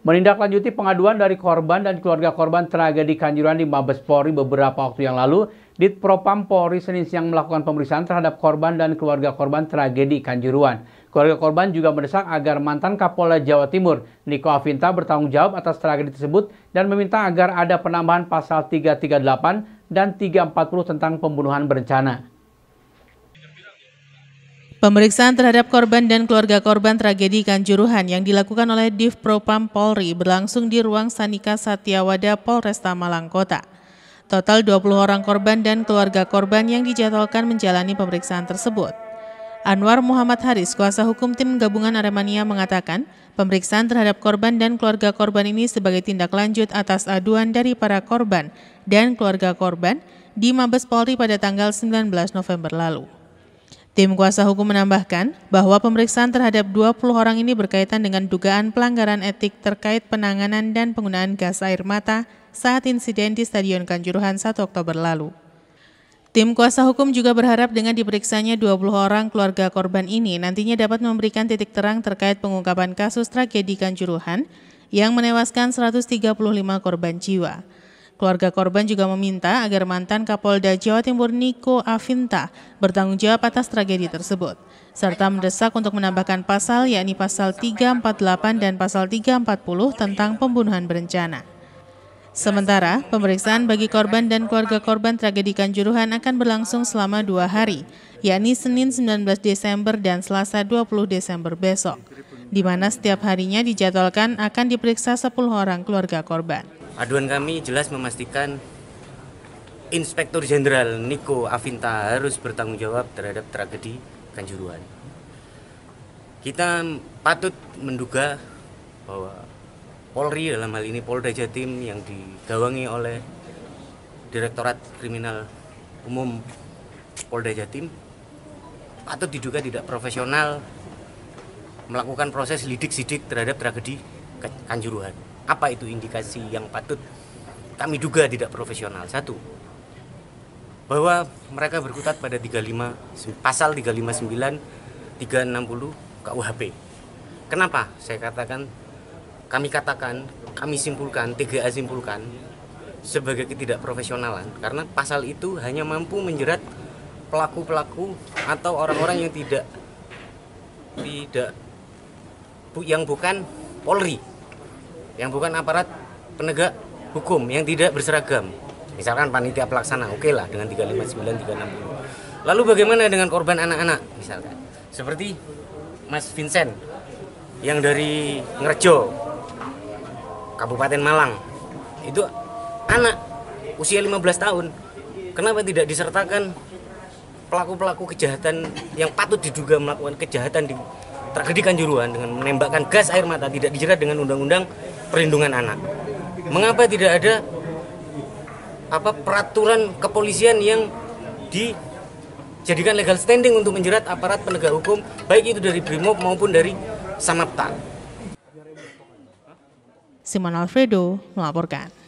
Menindaklanjuti pengaduan dari korban dan keluarga korban tragedi Kanjuruhan di Mabes Polri beberapa waktu yang lalu, Ditpropam Polri Senin siang melakukan pemeriksaan terhadap korban dan keluarga korban tragedi Kanjuruhan. Keluarga korban juga mendesak agar mantan Kapolda Jawa Timur, Niko Avinta bertanggung jawab atas tragedi tersebut dan meminta agar ada penambahan pasal 338 dan 340 tentang pembunuhan berencana. Pemeriksaan terhadap korban dan keluarga korban tragedi Kanjuruhan yang dilakukan oleh Div Propam Polri berlangsung di ruang Sanika Satyawada Polresta Malang Kota. Total 20 orang korban dan keluarga korban yang dijadwalkan menjalani pemeriksaan tersebut. Anwar Muhammad Haris, kuasa hukum tim gabungan Aremania mengatakan, pemeriksaan terhadap korban dan keluarga korban ini sebagai tindak lanjut atas aduan dari para korban dan keluarga korban di Mabes Polri pada tanggal 19 November lalu. Tim kuasa hukum menambahkan bahwa pemeriksaan terhadap 20 orang ini berkaitan dengan dugaan pelanggaran etik terkait penanganan dan penggunaan gas air mata saat insiden di Stadion Kanjuruhan 1 Oktober lalu. Tim kuasa hukum juga berharap dengan diperiksanya 20 orang keluarga korban ini nantinya dapat memberikan titik terang terkait pengungkapan kasus tragedi Kanjuruhan yang menewaskan 135 korban jiwa. Keluarga korban juga meminta agar mantan Kapolda Jawa Timur Niko Afinta bertanggung jawab atas tragedi tersebut, serta mendesak untuk menambahkan pasal yakni pasal 348 dan pasal 340 tentang pembunuhan berencana. Sementara, pemeriksaan bagi korban dan keluarga korban tragedi Kanjuruhan akan berlangsung selama dua hari, yakni Senin 19 Desember dan Selasa 20 Desember besok, di mana setiap harinya dijadwalkan akan diperiksa 10 orang keluarga korban. Aduan kami jelas memastikan Inspektur Jenderal Niko Avinta harus bertanggung jawab terhadap tragedi Kanjuruhan. Kita patut menduga bahwa Polri dalam hal ini Polda Jatim yang digawangi oleh Direktorat Kriminal Umum Polda Jatim patut diduga tidak profesional melakukan proses lidik-sidik terhadap tragedi Kanjuruhan. Apa itu indikasi yang patut kami duga tidak profesional? Satu, bahwa mereka berkutat pada 35 pasal 359 360 KUHP. Kenapa saya katakan kami katakan kami simpulkan TGA simpulkan sebagai ketidakprofesionalan karena pasal itu hanya mampu menjerat pelaku-pelaku atau orang-orang yang tidak tidak yang bukan Polri yang bukan aparat penegak hukum yang tidak berseragam. Misalkan panitia pelaksana, oke okay lah dengan 359, 360. Lalu bagaimana dengan korban anak-anak misalkan? Seperti Mas Vincent yang dari Ngerjo, Kabupaten Malang. Itu anak usia 15 tahun. Kenapa tidak disertakan pelaku-pelaku kejahatan yang patut diduga melakukan kejahatan di tragedi Kanjuruhan dengan menembakkan gas air mata tidak dijerat dengan undang-undang perlindungan anak. Mengapa tidak ada apa peraturan kepolisian yang dijadikan legal standing untuk menjerat aparat penegak hukum baik itu dari BRIMOB maupun dari Samapta. Simon Alfredo melaporkan.